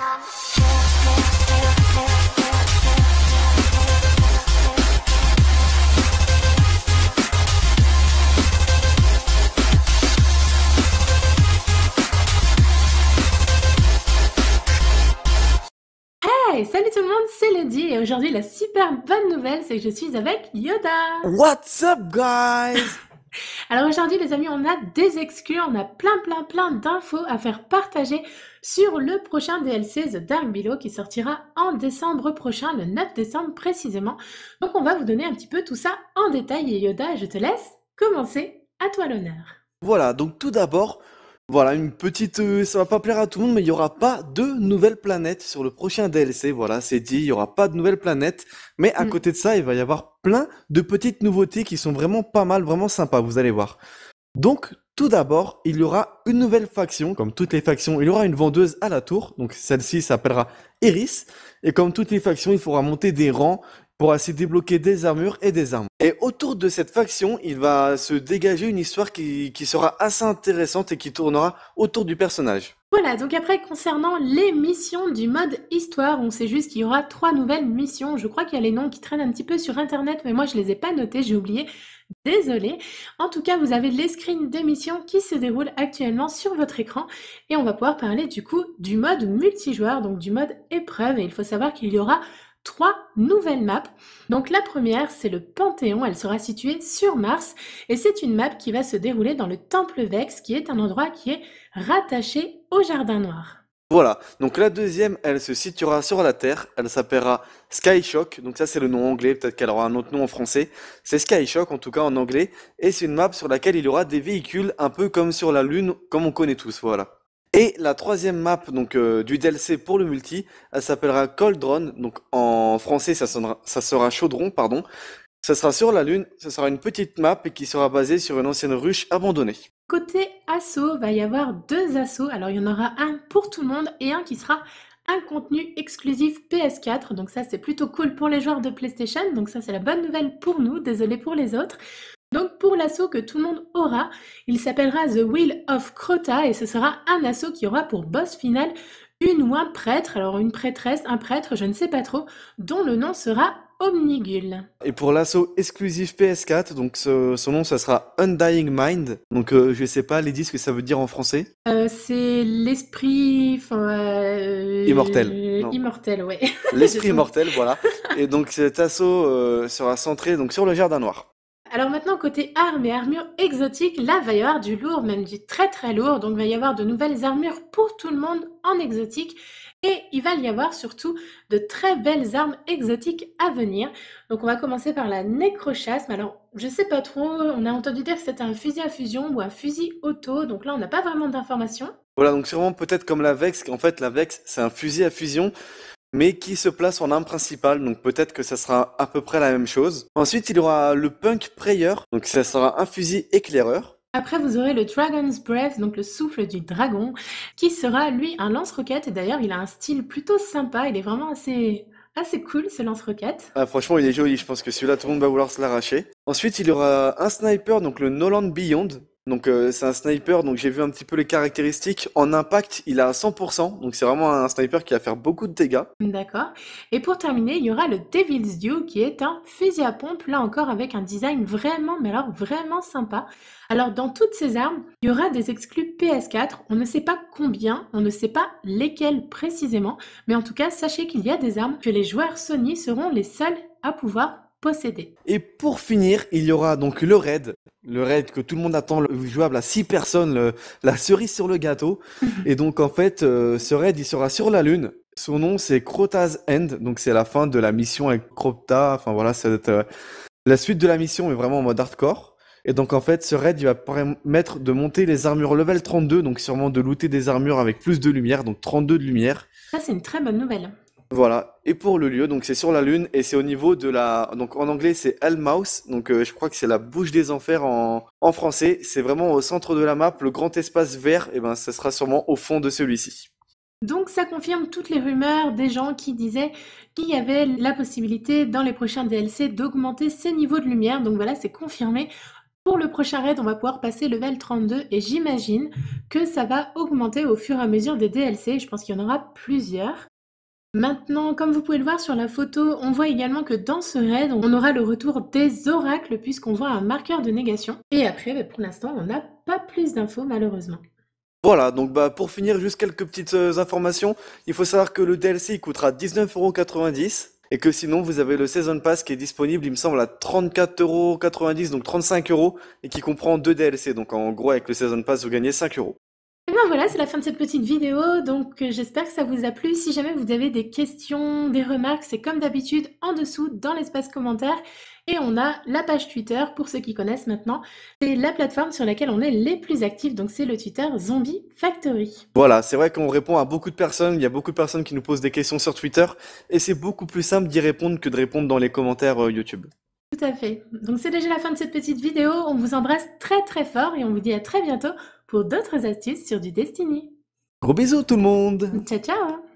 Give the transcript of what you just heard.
Hey, salut tout le monde, c'est Lady et aujourd'hui la super bonne nouvelle c'est que je suis avec Yoda. What's up guys alors aujourd'hui les amis, on a des exclus, on a plein plein plein d'infos à faire partager sur le prochain DLC The Dark Below qui sortira en décembre prochain, le 9 décembre précisément. Donc on va vous donner un petit peu tout ça en détail et Yoda, je te laisse commencer, à toi l'honneur. Voilà, donc tout d'abord, voilà, une petite, euh, ça va pas plaire à tout le monde, mais il y aura pas de nouvelles planètes sur le prochain DLC. Voilà, c'est dit, il y aura pas de nouvelles planètes, mais à mm. côté de ça, il va y avoir plein de petites nouveautés qui sont vraiment pas mal, vraiment sympas. Vous allez voir. Donc, tout d'abord, il y aura une nouvelle faction, comme toutes les factions, il y aura une vendeuse à la tour, donc celle-ci s'appellera Eris, et comme toutes les factions, il faudra monter des rangs, pour ainsi débloquer des armures et des armes. Et autour de cette faction, il va se dégager une histoire qui, sera assez intéressante et qui tournera autour du personnage. Voilà, donc après, concernant les missions du mode histoire, on sait juste qu'il y aura trois nouvelles missions. Je crois qu'il y a les noms qui traînent un petit peu sur Internet, mais moi je ne les ai pas notés, j'ai oublié. Désolé. En tout cas, vous avez les screens des missions qui se déroulent actuellement sur votre écran et on va pouvoir parler du coup du mode multijoueur, donc du mode épreuve. Et il faut savoir qu'il y aura trois nouvelles maps. Donc la première, c'est le Panthéon. Elle sera située sur Mars et c'est une map qui va se dérouler dans le Temple Vex, qui est un endroit qui est rattaché au Jardin Noir. Voilà, donc la deuxième, elle se situera sur la Terre, elle s'appellera Skyshock, donc ça c'est le nom anglais, peut-être qu'elle aura un autre nom en français, c'est Skyshock en tout cas en anglais, et c'est une map sur laquelle il y aura des véhicules un peu comme sur la Lune, comme on connaît tous, voilà. Et la troisième map donc, euh, du DLC pour le multi, elle s'appellera Coldron, donc en français ça, sonnera, ça sera Chaudron, pardon. Ça sera sur la Lune, ça sera une petite map et qui sera basée sur une ancienne ruche abandonnée. Côté assaut, va y avoir deux assauts. Alors il y en aura un pour tout le monde et un qui sera un contenu exclusif PS4. Donc ça c'est plutôt cool pour les joueurs de PlayStation. Donc ça c'est la bonne nouvelle pour nous, désolé pour les autres. Donc pour l'assaut que tout le monde aura, il s'appellera The Will of Crota et ce sera un assaut qui aura pour boss final une ou un prêtre, alors une prêtresse, un prêtre, je ne sais pas trop, dont le nom sera Omnigul. Et pour l'assaut exclusif PS4, donc ce, son nom, ça sera Undying Mind. Donc je euh, je sais pas, les ce que ça veut dire en français euh, C'est l'esprit... Euh, immortel. Immortel, ouais. L'esprit immortel, voilà. Et donc cet assaut sera centré donc, sur le Jardin Noir. Alors maintenant, côté armes et armures exotiques, là, va y avoir du lourd, même du très très lourd. Donc, il va y avoir de nouvelles armures pour tout le monde en exotique. Et il va y avoir surtout de très belles armes exotiques à venir. Donc on va commencer par la nécrochasme. Alors je sais pas trop, on a entendu dire que c'était un fusil à fusion ou un fusil auto, donc là on n'a pas vraiment d'informations. Voilà, donc sûrement peut-être comme la Vex, en fait la Vex c'est un fusil à fusion, mais qui se place en arme principale, donc peut-être que ça sera à peu près la même chose. Ensuite, il y aura le Punk Prayer, donc ça sera un fusil éclaireur. Après, vous aurez le Dragon's Breath, donc le souffle du dragon, qui sera lui un lance-roquette. Et d'ailleurs, il a un style plutôt sympa. Il est vraiment assez, cool ce lance-roquette. Ah, franchement, il est joli. Je pense que celui-là, tout le monde va vouloir se l'arracher. Ensuite, il y aura un sniper, donc le Nolan Beyond, donc euh, c'est un sniper, donc j'ai vu un petit peu les caractéristiques. En impact, il a 100%, donc c'est vraiment un sniper qui va faire beaucoup de dégâts. D'accord. Et pour terminer, il y aura le Devil's Due qui est un fusil à pompe, là encore avec un design vraiment, mais alors vraiment sympa. Alors dans toutes ces armes, il y aura des exclus PS4. On ne sait pas combien, on ne sait pas lesquels précisément, mais en tout cas, sachez qu'il y a des armes que les joueurs Sony seront les seuls à pouvoir posséder. Et pour finir, il y aura donc le raid. Le raid que tout le monde attend, jouable à 6 personnes, la cerise sur le gâteau. et donc en fait, euh, ce raid, il sera sur la Lune. Son nom, c'est Crota's End. Donc c'est la fin de la mission avec Crota. Enfin voilà, c'est euh, la suite de la mission est vraiment en mode hardcore. Et donc en fait, ce raid, il va permettre de monter les armures level 32, donc sûrement de looter des armures avec plus de lumière, donc 32 de lumière. Ça, c'est une très bonne nouvelle. Voilà. Et pour le lieu, donc c'est sur la Lune et c'est au niveau de la. Donc en anglais, c'est Hellmouth. Donc euh, je crois que c'est la bouche des enfers en, français. C'est vraiment au centre de la map, le grand espace vert. Et eh ben, ça sera sûrement au fond de celui-ci. Donc ça confirme toutes les rumeurs des gens qui disaient qu'il y avait la possibilité dans les prochains DLC d'augmenter ces niveaux de lumière. Donc voilà, c'est confirmé. Pour le prochain raid, on va pouvoir passer level 32 et j'imagine que ça va augmenter au fur et à mesure des DLC. Je pense qu'il y en aura plusieurs. Maintenant, comme vous pouvez le voir sur la photo, on voit également que dans ce raid, on aura le retour des oracles puisqu'on voit un marqueur de négation. Et après, bah, pour l'instant, on n'a pas plus d'infos malheureusement. Voilà, donc bah, pour finir, juste quelques petites euh, informations. Il faut savoir que le DLC coûtera 19,90€ et que sinon vous avez le Season Pass qui est disponible, il me semble, à 34,90€, donc 35€ et qui comprend deux DLC. Donc en gros, avec le Season Pass, vous gagnez 5€ voilà, c'est la fin de cette petite vidéo, donc euh, j'espère que ça vous a plu. Si jamais vous avez des questions, des remarques, c'est comme d'habitude en dessous dans l'espace commentaire. Et on a la page Twitter, pour ceux qui connaissent maintenant, c'est la plateforme sur laquelle on est les plus actifs, donc c'est le Twitter Zombie Factory. Voilà, c'est vrai qu'on répond à beaucoup de personnes, il y a beaucoup de personnes qui nous posent des questions sur Twitter, et c'est beaucoup plus simple d'y répondre que de répondre dans les commentaires euh, YouTube. Tout à fait. Donc c'est déjà la fin de cette petite vidéo, on vous embrasse très très fort et on vous dit à très bientôt pour d'autres astuces sur du Destiny. Gros bisous tout le monde Ciao ciao